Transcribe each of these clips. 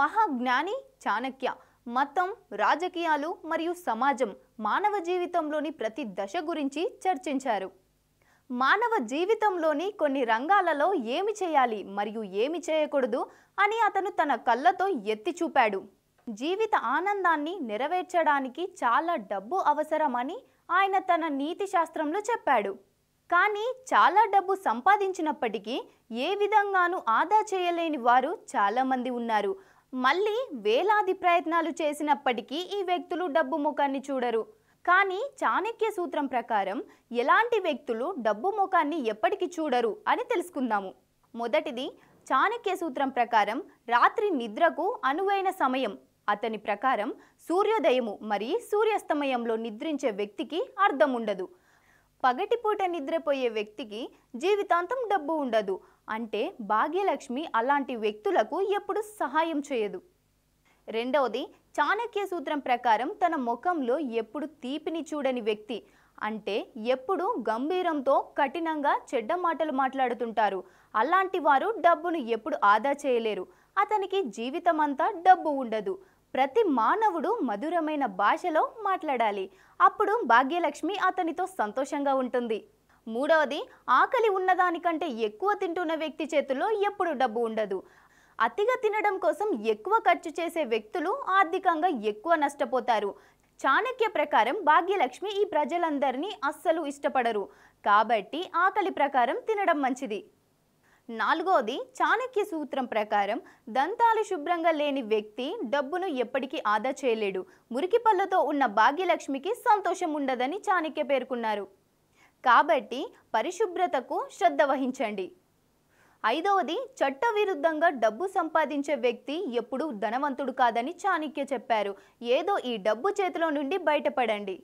మహాజ్ఞాని చాణక్య మతం రాజకీయాలు మరియు సమాజం మానవ జీవితంలోని ప్రతి దశ గురించి చర్చించారు మానవ జీవితంలోని కొన్ని రంగాలలో ఏమి చేయాలి మరియు ఏమి చేయకూడదు అని అతను తన కళ్ళతో ఎత్తి చూపాడు జీవిత ఆనందాన్ని నెరవేర్చడానికి చాలా డబ్బు అవసరమని ఆయన తన నీతి శాస్త్రంలో చెప్పాడు కానీ చాలా డబ్బు సంపాదించినప్పటికీ ఏ విధంగానూ ఆదా చేయలేని వారు చాలామంది ఉన్నారు మళ్ళీ వేలాది ప్రయత్నాలు చేసినప్పటికీ ఈ వ్యక్తులు డబ్బు ముఖాన్ని చూడరు కానీ చాణక్య సూత్రం ప్రకారం ఎలాంటి వ్యక్తులు డబ్బు ముఖాన్ని ఎప్పటికీ చూడరు అని తెలుసుకుందాము మొదటిది చాణక్య సూత్రం ప్రకారం రాత్రి నిద్రకు అనువైన సమయం అతని ప్రకారం సూర్యోదయము మరి సూర్యాస్తమయంలో నిద్రించే వ్యక్తికి అర్థం ఉండదు పగటిపూట నిద్రపోయే వ్యక్తికి జీవితాంతం డబ్బు ఉండదు అంటే భాగ్యలక్ష్మి అలాంటి వ్యక్తులకు ఎప్పుడు సహాయం చేయదు రెండవది చాణక్య సూత్రం ప్రకారం తన ముఖంలో ఎప్పుడు తీపిని చూడని వ్యక్తి అంటే ఎప్పుడు గంభీరంతో కఠినంగా చెడ్డ మాటలు మాట్లాడుతుంటారు అలాంటి వారు డబ్బును ఎప్పుడు ఆదా చేయలేరు అతనికి జీవితమంతా డబ్బు ఉండదు ప్రతి మానవుడు మధురమైన భాషలో మాట్లాడాలి అప్పుడు భాగ్యలక్ష్మి అతనితో సంతోషంగా ఉంటుంది మూడవది ఆకలి ఉన్నదానికంటే ఎక్కువ తింటున్న వ్యక్తి చేతిలో ఎప్పుడు డబ్బు ఉండదు అతిగా తినడం కోసం ఎక్కువ ఖర్చు చేసే వ్యక్తులు ఆర్థికంగా ఎక్కువ నష్టపోతారు చాణక్య ప్రకారం భాగ్యలక్ష్మి ఈ ప్రజలందరినీ అస్సలు ఇష్టపడరు కాబట్టి ఆకలి ప్రకారం తినడం మంచిది నాలుగోది చాణక్య సూత్రం ప్రకారం దంతాలు శుభ్రంగా లేని వ్యక్తి డబ్బును ఎప్పటికీ ఆదా చేయలేడు మురికి పళ్ళతో ఉన్న భాగ్యలక్ష్మికి సంతోషం ఉండదని చాణక్య పేర్కొన్నారు కాబట్టి పరిశుభ్రతకు శ్రద్ధ వహించండి ఐదవది చట్టవిరుద్ధంగా డబ్బు సంపాదించే వ్యక్తి ఎప్పుడూ ధనవంతుడు కాదని చాణక్య చెప్పారు ఏదో ఈ డబ్బు చేతిలో నుండి బయటపడండి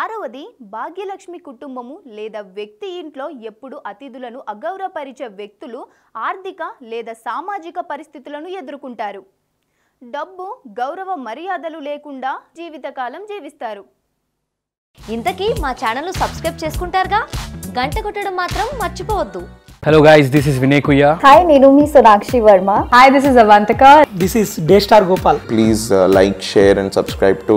ఆరవది భాగ్యలక్ష్మి కుటుంబము లేదా వ్యక్తి ఇంట్లో ఎప్పుడు అతిథులను అగౌరవపరిచే వ్యక్తులు ఆర్థిక లేదా సామాజిక పరిస్థితులను ఎదుర్కొంటారు డబ్బు గౌరవ మర్యాదలు లేకుండా జీవితకాలం జీవిస్తారు ఇంతకీ మా ఛానల్ సబ్స్క్రైబ్ చేసుకుంటారుగా గంట కొట్టడం మాత్రం మర్చిపోవద్దు hello guys this is Vinay కుయ్యా హాయ్ నేను మీ Sonakshi Varma hi this is Avantika this is day star Gopal please like share and subscribe to